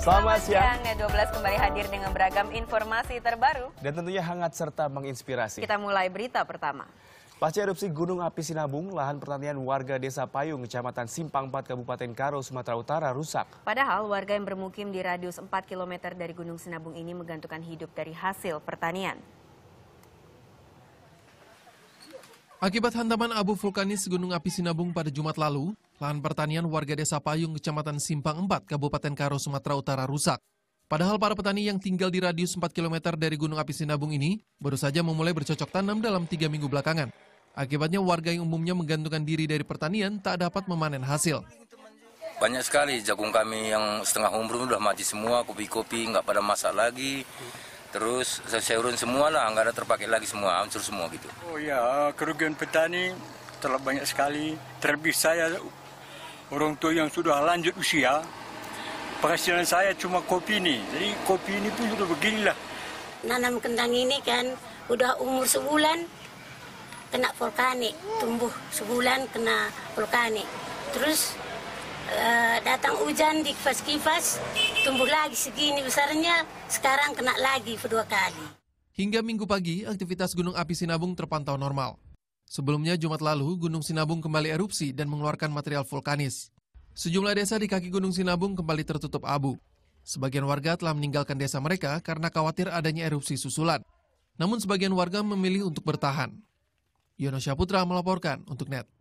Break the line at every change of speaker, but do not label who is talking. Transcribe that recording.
Selamat, Selamat siang. siang.
12 kembali hadir dengan beragam informasi terbaru.
Dan tentunya hangat serta menginspirasi. Kita
mulai berita pertama.
Pasca erupsi Gunung Api Sinabung, lahan pertanian warga Desa Payung, Kecamatan Simpang 4, Kabupaten Karo, Sumatera Utara rusak.
Padahal warga yang bermukim di radius 4 km dari Gunung Sinabung ini menggantungkan hidup dari hasil pertanian.
Akibat hantaman abu vulkanis Gunung Api Sinabung pada Jumat lalu, lahan pertanian warga Desa Payung, Kecamatan Simpang 4, Kabupaten Karo, Sumatera Utara rusak. Padahal para petani yang tinggal di radius 4 km dari Gunung Api Sinabung ini baru saja memulai bercocok tanam dalam tiga minggu belakangan. Akibatnya warga yang umumnya menggantungkan diri dari pertanian tak dapat memanen hasil.
Banyak sekali jagung kami yang setengah umur sudah mati semua, kopi-kopi nggak pada masak lagi. Terus saya urun semua lah, nggak ada terpakai lagi semua, hancur semua gitu. Oh ya, kerugian petani telah banyak sekali. Terlebih saya orang tua yang sudah lanjut usia, penghasilan saya cuma kopi ini. Jadi kopi ini pun sudah beginilah.
Nanam kentang ini kan udah umur sebulan kena vulkanik, tumbuh sebulan kena vulkanik. Terus Eh, datang hujan di kipas-kipas, tumbuh lagi segini besarnya, sekarang kena lagi kedua kali.
Hingga minggu pagi, aktivitas Gunung Api Sinabung terpantau normal. Sebelumnya Jumat lalu, Gunung Sinabung kembali erupsi dan mengeluarkan material vulkanis. Sejumlah desa di kaki Gunung Sinabung kembali tertutup abu. Sebagian warga telah meninggalkan desa mereka karena khawatir adanya erupsi susulan. Namun sebagian warga memilih untuk bertahan. Yono Syaputra melaporkan untuk NET.